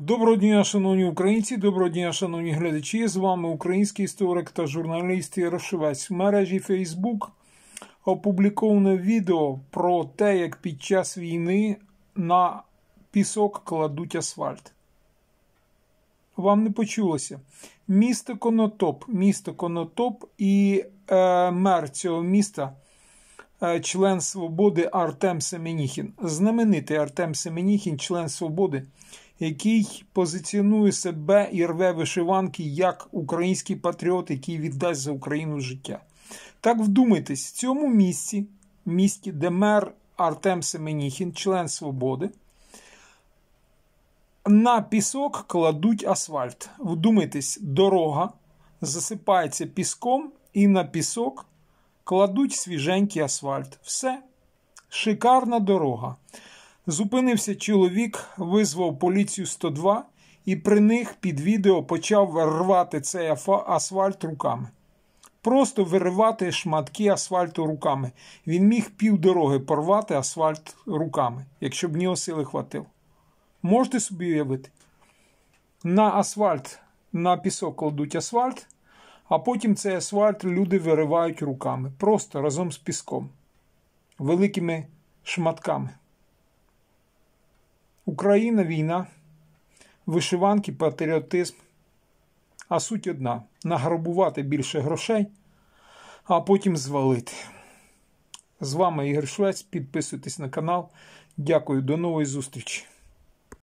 Доброго дня, шановні українці, доброго дня, шановні глядачі. З вами український історик та журналіст Ярошевець. В мережі Facebook опубліковане відео про те, як під час війни на пісок кладуть асфальт. Вам не почулося. Місто Конотоп, місто Конотоп і е, мер цього міста. Е, член свободи Артем Семеніхін. Знаменитий Артем Семеніхін, член свободи, який позиціонує себе і рве вишиванки як український патріот, який віддасть за Україну життя. Так вдумайтесь, в цьому місці, місті, де мер Артем Семеніхін, член Свободи, на пісок кладуть асфальт. Вдумайтесь, дорога засипається піском і на пісок кладуть свіженький асфальт. Все, шикарна дорога. Зупинився чоловік, визвав поліцію 102 і при них під відео почав рвати цей асфальт руками. Просто виривати шматки асфальту руками. Він міг півдороги порвати асфальт руками, якщо б нього сили хватило. Можете собі уявити? На асфальт, на пісок кладуть асфальт, а потім цей асфальт люди виривають руками. Просто разом з піском, великими шматками. Україна війна, вишиванки, патріотизм, а суть одна награбувати більше грошей, а потім звалити. З вами Ігор Швець. Підписуйтесь на канал. Дякую, до нової зустрічі!